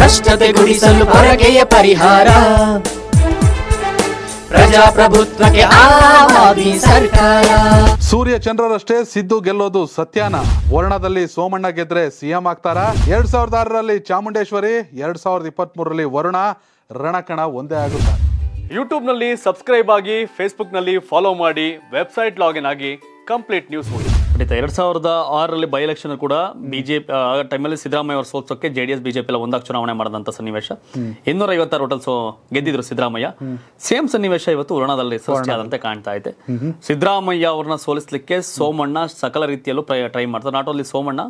ಭ್ರಷ್ಟತೆ ಗುಡಿಸಲು ಪರಕೆಯ ಪರಿಹಾರ ಪ್ರಜಾಪ್ರಭುತ್ವಕ್ಕೆ ಸರ್ಕಾರ ಸೂರ್ಯ ಚಂದ್ರರಷ್ಟೇ ಸಿದ್ದು ಗೆಲ್ಲೋದು ಸತ್ಯಾನ ವರ್ಣದಲ್ಲಿ ಸೋಮಣ್ಣ ಗೆದ್ರೆ ಸಿಎಂ ಆಗ್ತಾರ ಎರಡ್ ಸಾವಿರದ ಆರರಲ್ಲಿ ಚಾಮುಂಡೇಶ್ವರಿ ಎರಡ್ ಸಾವಿರದ ಇಪ್ಪತ್ತ್ ಮೂರರಲ್ಲಿ ವರುಣ ರಣಕಣ ಒಂದೇ ಆಗುತ್ತೆ ಯೂಟ್ಯೂಬ್ನಲ್ಲಿ ಸಬ್ಸ್ಕ್ರೈಬ್ ಆಗಿ ಫೇಸ್ಬುಕ್ನಲ್ಲಿ ಫಾಲೋ ಮಾಡಿ ವೆಬ್ಸೈಟ್ ಲಾಗಿನ್ ಆಗಿ ಕಂಪ್ಲೀಟ್ ನ್ಯೂಸ್ ಮುಗಿಸಿ ಖಂಡಿತ ಎರಡ್ ಸಾವಿರದ ಆರರಲ್ಲಿ ಬೈ ಎಲೆಕ್ಷನ್ ಕೂಡ ಬಿಜೆಪಿ ಆ ಟೈಮಲ್ಲಿ ಸಿದ್ದರಾಮಯ್ಯ ಅವರು ಸೋಲ್ಸೋಕೆ ಜೆ ಡಿ ಎಸ್ ಬಿಜೆಪಿ ಒಂದಾಗ ಚುನಾವಣೆ ಮಾಡಿದಂತ ಸನ್ನಿವೇಶ ಇನ್ನೂರ ಐವತ್ತಾರು ಹೋಟೆಲ್ ಗೆದ್ದಿದ್ರು ಸಿದ್ದರಾಮಯ್ಯ ಸೇಮ್ ಸನ್ನಿವೇಶ ಇವತ್ತು ಉರಣದಲ್ಲಿ ಸೃಷ್ಟಿಯಾದಂತೆ ಕಾಣ್ತಾ ಇದೆ ಸಿದ್ದರಾಮಯ್ಯ ಅವ್ರನ್ನ ಸೋಲಿಸಲಿಕ್ಕೆ ಸೋಮಣ್ಣ ಸಕಲ ರೀತಿಯಲ್ಲೂ ಟ್ರೈ ಮಾಡ್ತಾರೆ not only Somanna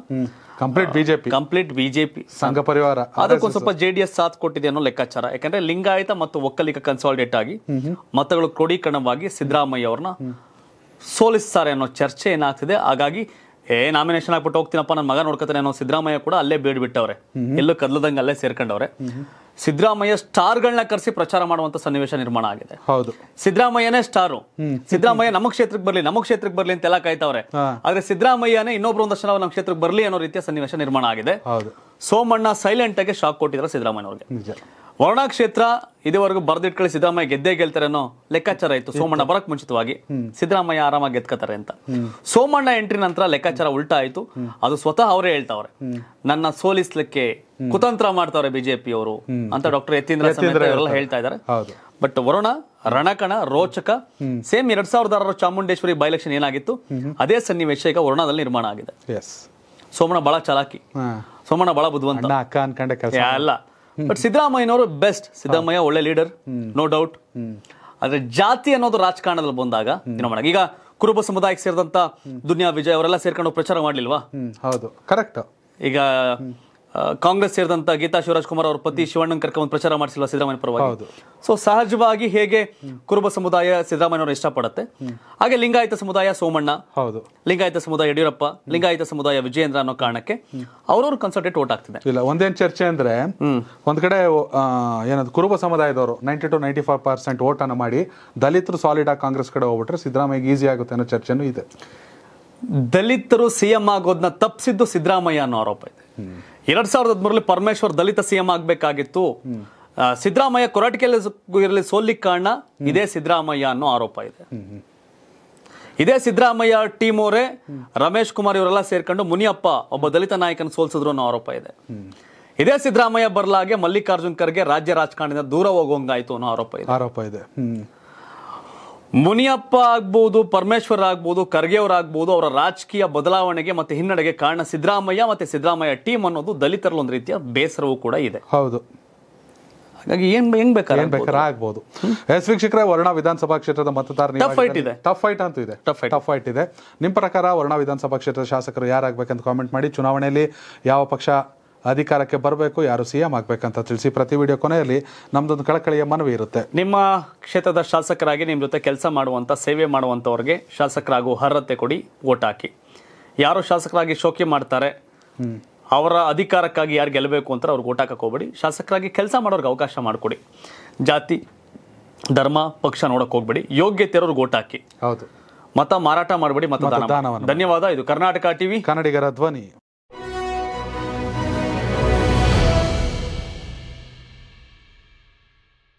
complete BJP complete BJP Sangh Parivar ಅದಕ್ಕೊಂದು ಸ್ವಲ್ಪ ಜೆ ಡಿ ಎಸ್ ಸಾಥ್ ಕೊಟ್ಟಿದೆ ಅನ್ನೋ ಲೆಕ್ಕಾಚಾರ ಯಾಕಂದ್ರೆ ಲಿಂಗಾಯತ ಮತ್ತು ಒಕ್ಕಲಿಗ ಕನ್ಸಾಲಿಡೇಟ್ ಆಗಿ ಮತಗಳು ಕ್ರೋಢೀಕರಣವಾಗಿ ಸಿದ್ದರಾಮಯ್ಯ ಅವ್ರನ್ನ ಸೋಲಿಸ್ತಾರೆ ಅನ್ನೋ ಚರ್ಚೆ ಏನಾಗ್ತಿದೆ ಹಾಗಾಗಿ ಏ ನಾಮಿನೇಷನ್ ಆಗ್ಬಿಟ್ಟು ಹೋಗ್ತೀನಪ್ಪ ನನ್ನ ಮಗ ನೋಡ್ಕೊತಾನೆ ಅನ್ನೋ ಸಿದ್ದರಾಮಯ್ಯ ಕೂಡ ಅಲ್ಲೇ ಬಿಟ್ಟವ್ರೆ ಎಲ್ಲೂ ಕದ್ಲದಂಗೆ ಅಲ್ಲೇ ಸೇರ್ಕೊಂಡವ್ರೆ ಸಿದ್ದರಾಮಯ್ಯ ಸ್ಟಾರ್ಗಳನ್ನ ಕರೆಸಿ ಪ್ರಚಾರ ಮಾಡುವಂತ ಸನ್ನಿವೇಶ ನಿರ್ಮಾಣ ಆಗಿದೆ ಹೌದು ಸಿದ್ದರಾಮಯ್ಯನೇ ಸ್ಟಾರು ಸಿದ್ದರಾಮಯ್ಯ ನಮ್ಮ ಕ್ಷೇತ್ರಕ್ಕೆ ಬರ್ಲಿ ನಮ್ಮ ಕ್ಷೇತ್ರಕ್ಕೆ ಬರ್ಲಿ ಅಂತೆಲ್ಲ ಕಾಯ್ತವ್ರೆ ಆದ್ರೆ ಸಿದ್ದರಾಮಯ್ಯನೇ ಇನ್ನೊಬ್ರು ಒಂದಷ್ಟು ಜನ ನಮ್ಮ ಕ್ಷೇತ್ರಕ್ಕೆ ಬರಲಿ ಅನ್ನೋ ರೀತಿಯ ಸನ್ನಿವೇಶ ನಿರ್ಮಾಣ ಆಗಿದೆ ಸೋಮಣ್ಣ ಸೈಲೆಂಟ್ ಆಗಿ ಶಾಕ್ ಕೊಟ್ಟಿದ್ರೆ ಸಿದ್ದರಾಮಯ್ಯ ಅವ್ರಿಗೆ ವರ್ಣ ಕ್ಷೇತ್ರ ಇದುವರೆಗೂ ಬರ್ದಿಟ್ಕೊಳ್ಳಿ ಸಿದ್ದರಾಮಯ್ಯ ಗೆದ್ದೇ ಗೆಲ್ತಾರೆ ಅನ್ನೋ ಲೆಕ್ಕಾಚಾರ ಇತ್ತು ಸೋಮಣ್ಣ ಬರಕ್ ಮುಂಚಿತವಾಗಿ ಸಿದ್ದರಾಮಯ್ಯ ಆರಾಮಾಗಿ ಗೆದ್ಕೋತಾರೆ ಅಂತ ಸೋಮಣ್ಣ ಎಂಟ್ರಿ ನಂತರ ಲೆಕ್ಕಾಚಾರ ಉಲ್ಟಾ ಆಯ್ತು ಅದು ಸ್ವತಃ ಅವರೇ ಹೇಳ್ತಾವ್ರೆ ನನ್ನ ಸೋಲಿಸ್ಲಿಕ್ಕೆ ಕುತಂತ್ರ ಮಾಡ್ತಾವ್ರೆ ಬಿಜೆಪಿ ಅವರು ಅಂತ ಡಾಕ್ಟರ್ ಯತೀಂದ್ರ ಅವರೆಲ್ಲ ಹೇಳ್ತಾ ಇದಾರೆ ಬಟ್ ವರುಣ ರಣಕಣ ರೋಚಕ ಸೇಮ್ ಎರಡ್ ಸಾವಿರದ ಆರರ ಚಾಮುಂಡೇಶ್ವರಿ ಎಲೆಕ್ಷನ್ ಏನಾಗಿತ್ತು ಅದೇ ಸನ್ನಿವೇಶ ಈಗ ವರುಣದಲ್ಲಿ ನಿರ್ಮಾಣ ಆಗಿದೆ ಸೋಮಣ್ಣ ಬಹಳ ಚಲಾಕಿ ಸೋಮಣ್ಣ ಬಹಳ ಬುದ್ಧಿವಂತ ಅಲ್ಲ ಬಟ್ ಸಿದ್ದರಾಮಯ್ಯನವರು ಬೆಸ್ಟ್ ಸಿದ್ದರಾಮಯ್ಯ ಒಳ್ಳೆ ಲೀಡರ್ ನೋ ಡೌಟ್ ಆದ್ರೆ ಜಾತಿ ಅನ್ನೋದು ರಾಜಕಾರಣದಲ್ಲಿ ಬಂದಾಗ ದಿನ ಈಗ ಕುರುಬ ಸಮುದಾಯಕ್ಕೆ ಸೇರಿದಂತ ದುನಿಯಾ ವಿಜಯ್ ಅವರೆಲ್ಲ ಸೇರ್ಕೊಂಡು ಪ್ರಚಾರ ಮಾಡ್ಲಿಲ್ವಾ ಹೌದು ಕರೆಕ್ಟ್ ಈಗ ಕಾಂಗ್ರೆಸ್ ಸೇರಿದಂತ ಗೀತಾ ಶಿವರಾಜ್ ಕುಮಾರ್ ಅವರ ಪತಿ ಶಿವಣ್ಣ ಕರ್ಕೊಂಡು ಪ್ರಚಾರ ಮಾಡಿಸಿಲ್ಲ ಸಿದ್ದರಾಮಯ್ಯ ಪರವಾಗಿ ಸೊ ಸಹಜವಾಗಿ ಹೇಗೆ ಕುರುಬ ಸಮುದಾಯ ಸಿದ್ದರಾಮಯ್ಯನವರು ಇಷ್ಟಪಡುತ್ತೆ ಹಾಗೆ ಲಿಂಗಾಯತ ಸಮುದಾಯ ಸೋಮಣ್ಣ ಹೌದು ಲಿಂಗಾಯತ ಸಮುದಾಯ ಯಡಿಯೂರಪ್ಪ ಲಿಂಗಾಯತ ಸಮುದಾಯ ವಿಜಯೇಂದ್ರ ಅನ್ನೋ ಕಾರಣಕ್ಕೆ ಅವರವರು ಕನ್ಸಲ್ಟೇಟ್ ಓಟ್ ಆಗ್ತಿದೆ ಇಲ್ಲ ಒಂದೇನ್ ಚರ್ಚೆ ಅಂದ್ರೆ ಒಂದ್ ಕಡೆ ಏನದು ಕುರುಬ ಸಮುದಾಯದವರು ninety two ninety five percent vote ಅನ್ನು ಮಾಡಿ ದಲಿತರು ಸಾಲಿಡ್ ಆಗಿ ಕಾಂಗ್ರೆಸ್ ಕಡೆ ಹೋಗ್ಬಿಟ್ರೆ ಸಿದ್ದರಾಮಯ್ಯ ಈಸಿ ಆಗುತ್ತೆ ಅನ್ನೋ ಚರ್ಚೆನೂ ಇದೆ ದಲಿತರು ಸಿಎಂ ಆಗೋದನ್ನ ತಪ್ಪಿಸಿದ್ದು ಸಿದ್ದರಾಮಯ್ಯ ಅನ್ನೋ ಆರೋಪ ಇದೆ ಎರಡ್ ಸಾವಿರದ ಹದಿಮೂರಲ್ಲಿ ಪರಮೇಶ್ವರ್ ದಲಿತ ಸಿಎಂ ಆಗಬೇಕಾಗಿತ್ತು ಸಿದ್ದರಾಮಯ್ಯ ಕೊರಟಿಕೆಯಲ್ಲಿ ಸೋಲಿಕ್ ಕಾರಣ ಇದೇ ಸಿದ್ದರಾಮಯ್ಯ ಅನ್ನೋ ಆರೋಪ ಇದೆ ಇದೇ ಸಿದ್ದರಾಮಯ್ಯ ಟೀಮ್ ಅವರೇ ರಮೇಶ್ ಕುಮಾರ್ ಇವರೆಲ್ಲ ಸೇರ್ಕೊಂಡು ಮುನಿಯಪ್ಪ ಒಬ್ಬ ದಲಿತ ನಾಯಕನ ಸೋಲ್ಸಿದ್ರು ಅನ್ನೋ ಆರೋಪ ಇದೆ ಇದೇ ಸಿದ್ದರಾಮಯ್ಯ ಬರಲಾಗೆ ಮಲ್ಲಿಕಾರ್ಜುನ್ ಖರ್ಗೆ ರಾಜ್ಯ ರಾಜಕಾರಣದಿಂದ ದೂರ ಹೋಗೋಂಗಾಯ್ತು ಅನ್ನೋ ಆರೋಪ ಇದೆ ಆರೋಪ ಇದೆ ಮುನಿಯಪ್ಪ ಆಗ್ಬೋದು ಪರಮೇಶ್ವರ್ ಆಗ್ಬೋದು ಖರ್ಗೆ ಆಗ್ಬೋದು ಅವರ ರಾಜಕೀಯ ಬದಲಾವಣೆಗೆ ಮತ್ತೆ ಹಿನ್ನಡೆಗೆ ಕಾರಣ ಸಿದ್ದರಾಮಯ್ಯ ಮತ್ತೆ ಸಿದ್ದರಾಮಯ್ಯ ಟೀಮ್ ಅನ್ನೋದು ದಲಿತರಲ್ಲಿ ಒಂದು ರೀತಿಯ ಬೇಸರವೂ ಕೂಡ ಇದೆ ಹೌದು ಹಾಗಾಗಿ ಏನ್ ಹೆಂಗ್ ಬೇಕಾದ್ರೆ ಬೇಕಾದ್ರೆ ಆಗ್ಬೋದು ಎಸ್ ವೀಕ್ಷಕರ ವರ್ಣ ವಿಧಾನಸಭಾ ಕ್ಷೇತ್ರದ ಮತದಾರ ಟಫ್ ಫೈಟ್ ಇದೆ ಟಫ್ ಫೈಟ್ ಅಂತೂ ಇದೆ ಟಫ್ ಫೈಟ್ ಟಫ್ ಫೈಟ್ ಇದೆ ನಿಮ್ಮ ಪ್ರಕಾರ ವರ್ಣ ವಿಧಾನಸಭಾ ಕ್ಷೇತ್ರದ ಶಾಸಕರು ಯಾರಾಗಬೇಕಂತ ಕಾಮೆಂಟ್ ಮಾಡಿ ಚುನಾವಣೆಯಲ್ಲಿ ಯಾವ ಪಕ್ಷ ಅಧಿಕಾರಕ್ಕೆ ಬರಬೇಕು ಯಾರು ಸಿ ಎಂ ಆಗಬೇಕಂತ ತಿಳಿಸಿ ಪ್ರತಿ ವಿಡಿಯೋ ಕೊನೆಯಲ್ಲಿ ನಮ್ಮದೊಂದು ಕಳಕಳಿಯ ಮನವಿ ಇರುತ್ತೆ ನಿಮ್ಮ ಕ್ಷೇತ್ರದ ಶಾಸಕರಾಗಿ ನಿಮ್ಮ ಜೊತೆ ಕೆಲಸ ಮಾಡುವಂಥ ಸೇವೆ ಮಾಡುವಂಥವ್ರಿಗೆ ಶಾಸಕರಾಗುವ ಅರ್ಹತೆ ಕೊಡಿ ಓಟ್ ಹಾಕಿ ಯಾರು ಶಾಸಕರಾಗಿ ಶೋಕಿ ಮಾಡ್ತಾರೆ ಅವರ ಅಧಿಕಾರಕ್ಕಾಗಿ ಯಾರು ಗೆಲ್ಲಬೇಕು ಅಂತ ಅವ್ರಿಗೆ ಓಟ್ ಹಾಕಕ್ಕೆ ಹೋಗ್ಬೇಡಿ ಶಾಸಕರಾಗಿ ಕೆಲಸ ಮಾಡೋರ್ಗೆ ಅವಕಾಶ ಮಾಡಿಕೊಡಿ ಜಾತಿ ಧರ್ಮ ಪಕ್ಷ ನೋಡಕ್ಕೆ ಹೋಗ್ಬೇಡಿ ಯೋಗ್ಯತೆ ಇರೋರಿಗೆ ಓಟ್ ಹಾಕಿ ಹೌದು ಮತ ಮಾರಾಟ ಮಾಡಬೇಡಿ ಮತದಾನ ಧನ್ಯವಾದ ಇದು ಕರ್ನಾಟಕ ಟಿವಿ ಕನ್ನಡಿಗರ ಧ್ವನಿ